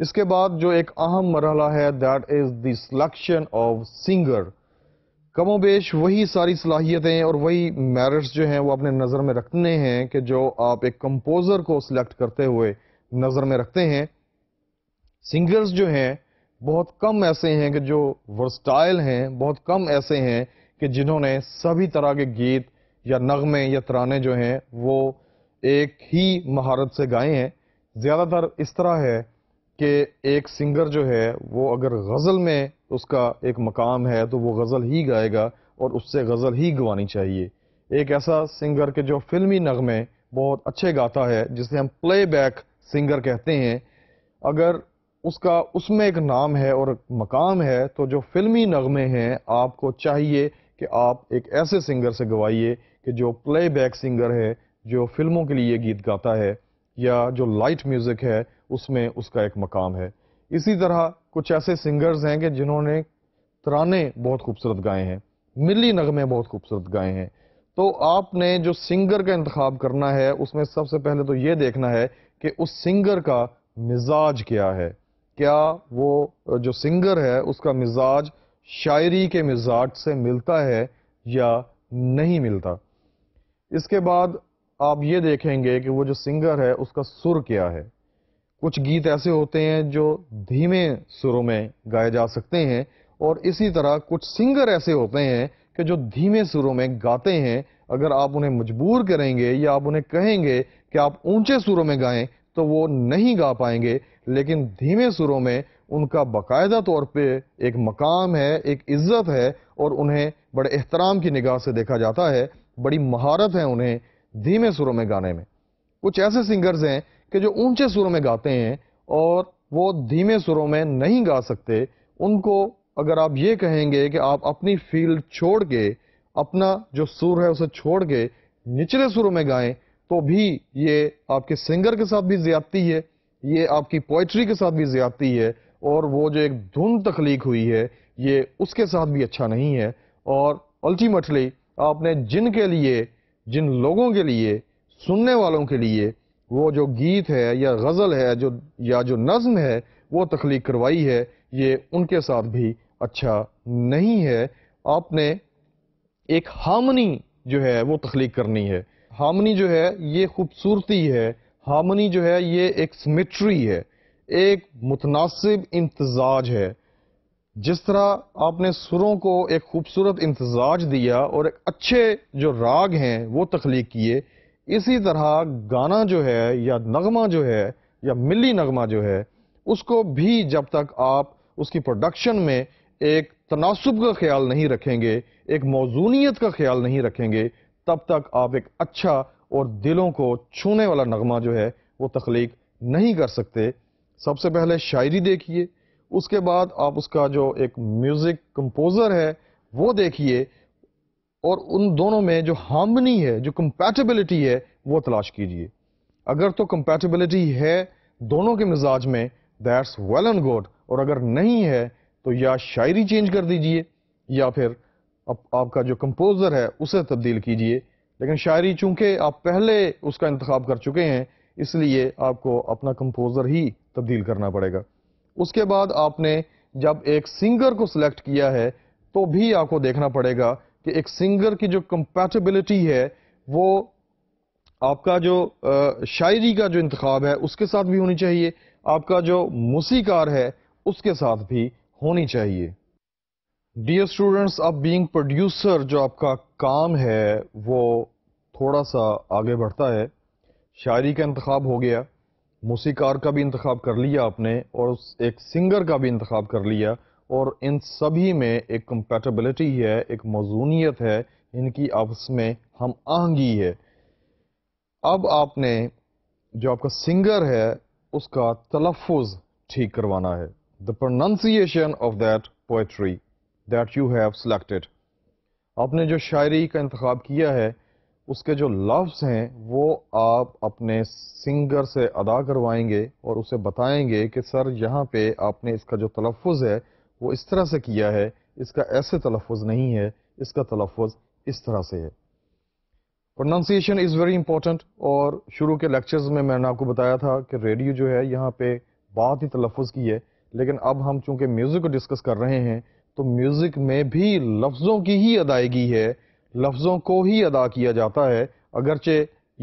इसके बाद जो एक अहम मरहला है that is the selection of singer कमोबेश वही सारी सलाहियतें और वही मेरिट्स जो हैं वो अपने नज़र में रखने हैं कि जो आप एक कंपोज़र को सिलेक्ट करते हुए नज़र में रखते हैं सिंगर्स जो हैं बहुत कम ऐसे हैं कि जो वर्स्टाइल हैं बहुत कम ऐसे हैं कि जिन्होंने सभी तरह के गीत या नगमे या तराने जो हैं वो एक ही महारत से गाए हैं ज़्यादातर इस तरह है कि एक सिंगर जो है वो अगर गज़ल में उसका एक मकाम है तो वो गज़ल ही गाएगा और उससे गज़ल ही गवानी चाहिए एक ऐसा सिंगर के जो फिल्मी नगमे बहुत अच्छे गाता है जिसे हम प्लेबैक सिंगर कहते हैं अगर उसका उसमें एक नाम है और मकाम है तो जो फिल्मी नगमे हैं आपको चाहिए कि आप एक ऐसे सिंगर से गवाइए कि जो प्लेबैक सिंगर है जो फिल्मों के लिए गीत गाता है या जो लाइट म्यूज़िक है उसमें उसका एक मकाम है इसी तरह कुछ ऐसे सिंगर्स हैं कि जिन्होंने तराने बहुत खूबसूरत गाए हैं मिली नगमे बहुत खूबसूरत गाए हैं तो आपने जो सिंगर का इंतखब करना है उसमें सबसे पहले तो ये देखना है कि उस सिंगर का मिजाज क्या है क्या वो जो सिंगर है उसका मिजाज शायरी के मिजाज से मिलता है या नहीं मिलता इसके बाद आप ये देखेंगे कि वो जो सिंगर है उसका सुर क्या है कुछ गीत ऐसे होते हैं जो धीमे सुरों में गाए जा सकते हैं और इसी तरह कुछ सिंगर ऐसे होते हैं कि जो धीमे सुरों में गाते हैं अगर आप उन्हें मजबूर करेंगे या आप उन्हें कहेंगे कि आप ऊंचे सुरों में गाएं तो वो नहीं गा पाएंगे लेकिन धीमे सुरों में उनका बाकायदा तौर पे एक मकाम है एक इज्जत है और उन्हें बड़े एहतराम की निगाह से देखा जाता है बड़ी महारत है उन्हें धीमे सुरों में गाने में कुछ ऐसे सिंगर्स हैं कि जो ऊंचे सुरों में गाते हैं और वो धीमे सुरों में नहीं गा सकते उनको अगर आप ये कहेंगे कि आप अपनी फील्ड छोड़ के अपना जो सुर है उसे छोड़ के निचले सुरों में गाएं तो भी ये आपके सिंगर के साथ भी ज्यादती है ये आपकी पोइट्री के साथ भी ज्यादती है और वो जो एक धुन तख्लीक हुई है ये उसके साथ भी अच्छा नहीं है और अल्टीमेटली आपने जिन के लिए जिन लोगों के लिए सुनने वालों के लिए वो जो गीत है या गज़ल है जो या जो नज़म है वो तख्लीक करवाई है ये उनके साथ भी अच्छा नहीं है आपने एक हामनी जो है वो तख्लीक करनी है हामनी जो है ये खूबसूरती है हामनी जो है ये एक सिमेट्री है एक मुतनासिब इम्तजाज है जिस तरह आपने सुरों को एक खूबसूरत इम्तजाज दिया और एक अच्छे जो राग हैं वो तख्लीक किए इसी तरह गाना जो है या नगमा जो है या मिली नगमा जो है उसको भी जब तक आप उसकी प्रोडक्शन में एक तनासब का ख्याल नहीं रखेंगे एक मौजूनीत का ख्याल नहीं रखेंगे तब तक आप एक अच्छा और दिलों को छूने वाला नगमा जो है वो तख्लीक नहीं कर सकते सबसे पहले शायरी देखिए उसके बाद आप उसका जो एक म्यूज़िक कंपोज़र है वो देखिए और उन दोनों में जो हार्मनी है जो कंपैटिबिलिटी है वो तलाश कीजिए अगर तो कंपैटिबिलिटी है दोनों के मिजाज में दैट्स वेल एंड गुड और अगर नहीं है तो या शायरी चेंज कर दीजिए या फिर आप, आपका जो कंपोज़र है उसे तब्दील कीजिए लेकिन शायरी चूंकि आप पहले उसका इंतखब कर चुके हैं इसलिए आपको अपना कंपोज़र ही तब्दील करना पड़ेगा उसके बाद आपने जब एक सिंगर को सिलेक्ट किया है तो भी आपको देखना पड़ेगा कि एक सिंगर की जो कंपैटिबिलिटी है वो आपका जो शायरी का जो इंतखब है उसके साथ भी होनी चाहिए आपका जो मूसीकार है उसके साथ भी होनी चाहिए डियर स्टूडेंट्स अब बीइंग प्रोड्यूसर जो आपका काम है वो थोड़ा सा आगे बढ़ता है शायरी का इंतखब हो गया मूसीकार का भी इंतखब कर लिया आपने और एक सिंगर का भी इंतखब कर लिया और इन सभी में एक कंपेटबिलिटी है एक मौजूनीत है इनकी आपस में हम आहंगी है अब आपने जो आपका सिंगर है उसका तलफ़ ठीक करवाना है the pronunciation of that poetry that you have selected आपने जो शायरी का इंतखब किया है उसके जो लफ्ज़ हैं वो आप अपने सिंगर से अदा करवाएंगे और उसे बताएंगे कि सर यहाँ पे आपने इसका जो तलफ़ है वो इस तरह से किया है इसका ऐसे तलफ़ नहीं है इसका तलफ़ इस तरह से है प्रोनाउंसिएशन इज़ वेरी इंपॉर्टेंट और शुरू के लेक्चर्स में मैंने आपको बताया था कि रेडियो जो है यहाँ पे बहुत ही तलफ़ की है लेकिन अब हम चूंकि म्यूज़िक को डिस्कस कर रहे हैं तो म्यूज़िक में भी लफ्ज़ों की ही अदायगी है लफ्ज़ों को ही अदा किया जाता है अगरचे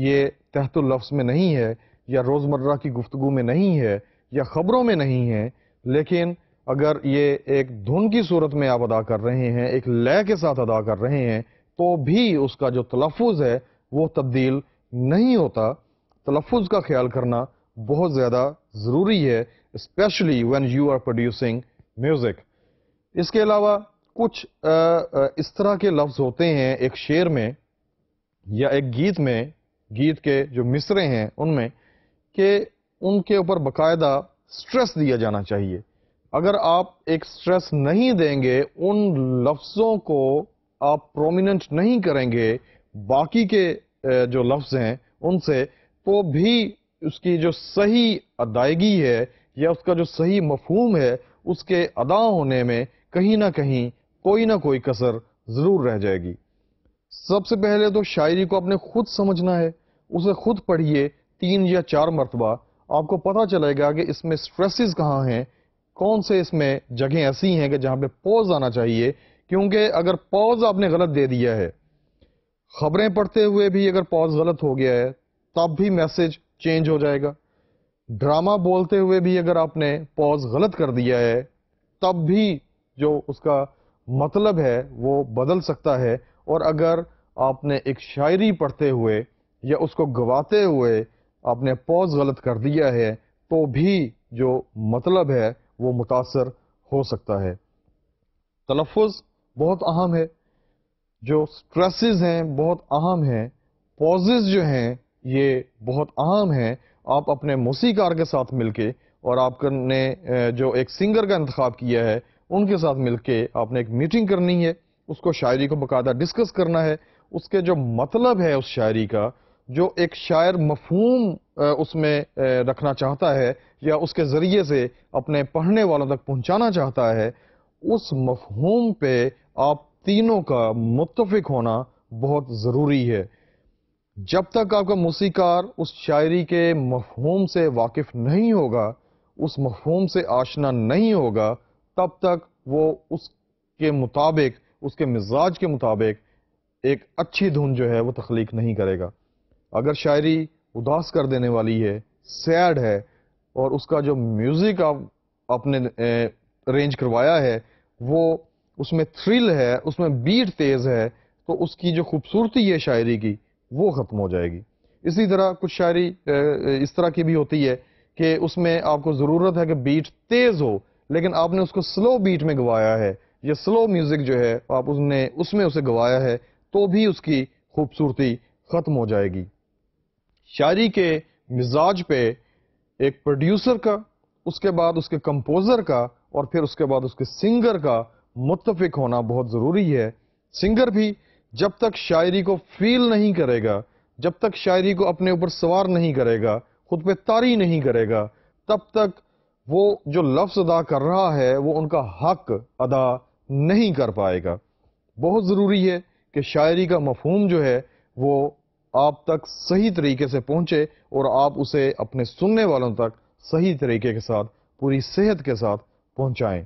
ये तहत लफ्ज़ में नहीं है या रोज़मर्रा की गुफ्तु में नहीं है या ख़बरों में नहीं है लेकिन अगर ये एक धुन की सूरत में आप अदा कर रहे हैं एक लय के साथ अदा कर रहे हैं तो भी उसका जो तलफ़ है वो तब्दील नहीं होता तलफ़ का ख्याल करना बहुत ज़्यादा ज़रूरी है especially when you are producing music इसके अलावा कुछ आ, आ, इस तरह के लफ्ज़ होते हैं एक शेर में या एक गीत में गीत के जो मिसरे हैं उनमें कि उनके ऊपर बाकायदा स्ट्रेस दिया जाना चाहिए अगर आप एक स्ट्रेस नहीं देंगे उन लफ्ज़ों को आप प्रोमिनेंट नहीं करेंगे बाकी के जो लफ्ज़ हैं उनसे तो भी उसकी जो सही अदायगी है या उसका जो सही मफहूम है उसके अदा होने में कहीं ना कहीं कोई ना कोई कसर ज़रूर रह जाएगी सबसे पहले तो शायरी को आपने खुद समझना है उसे खुद पढ़िए तीन या चार मरतबा आपको पता चलेगा कि इसमें स्ट्रेसेस कहाँ हैं कौन से इसमें जगह ऐसी हैं कि जहां पे पॉज आना चाहिए क्योंकि अगर पॉज आपने गलत दे दिया है खबरें पढ़ते हुए भी अगर पॉज गलत हो गया है तब भी मैसेज चेंज हो जाएगा ड्रामा बोलते हुए भी अगर आपने पॉज गलत कर दिया है तब भी जो उसका मतलब है वो बदल सकता है और अगर आपने एक शायरी पढ़ते हुए या उसको गवाते हुए आपने पॉज गलत कर दिया है तो भी जो मतलब है वो मुतासर हो सकता है तलफ़ बहुत अहम है जो स्ट्रेसेस हैं बहुत अहम हैं पॉजेज़ जो हैं ये बहुत अहम हैं आप अपने मौसीकार के साथ मिलके और आपने जो एक सिंगर का इंतखब किया है उनके साथ मिलके आपने एक मीटिंग करनी है उसको शायरी को बाकायदा डिस्कस करना है उसके जो मतलब है उस शायरी का जो एक शायर मफहम उसमें रखना चाहता है या उसके ज़रिए से अपने पढ़ने वालों तक पहुंचाना चाहता है उस मफहूम पे आप तीनों का मुतफिक होना बहुत ज़रूरी है जब तक आपका मौसीकार उस शायरी के मफहूम से वाकिफ़ नहीं होगा उस मफहूम से आशना नहीं होगा तब तक वो उसके मुताबिक उसके मिजाज के मुताबिक एक अच्छी धुन जो है वो तख्लीक नहीं करेगा अगर शायरी उदास कर देने वाली है सैड है और उसका जो म्यूज़िक आप आपने अरेंज करवाया है वो उसमें थ्रिल है उसमें बीट तेज़ है तो उसकी जो खूबसूरती है शायरी की वो ख़त्म हो जाएगी इसी तरह कुछ शायरी इस तरह की भी होती है कि उसमें आपको ज़रूरत है कि बीट तेज़ हो लेकिन आपने उसको स्लो बीट में गवाया है या स्लो म्यूज़िक जो है आप उसने उसमें उसे गवाया है तो भी उसकी खूबसूरती ख़त्म हो जाएगी शायरी के मिजाज पे एक प्रोड्यूसर का उसके बाद उसके कंपोजर का और फिर उसके बाद उसके सिंगर का मुतफिक होना बहुत ज़रूरी है सिंगर भी जब तक शायरी को फील नहीं करेगा जब तक शायरी को अपने ऊपर सवार नहीं करेगा खुद पे तारी नहीं करेगा तब तक वो जो लफ्ज़ अदा कर रहा है वो उनका हक अदा नहीं कर पाएगा बहुत ज़रूरी है कि शायरी का मफहम जो है वो आप तक सही तरीके से पहुंचे और आप उसे अपने सुनने वालों तक सही तरीके के साथ पूरी सेहत के साथ पहुंचाएं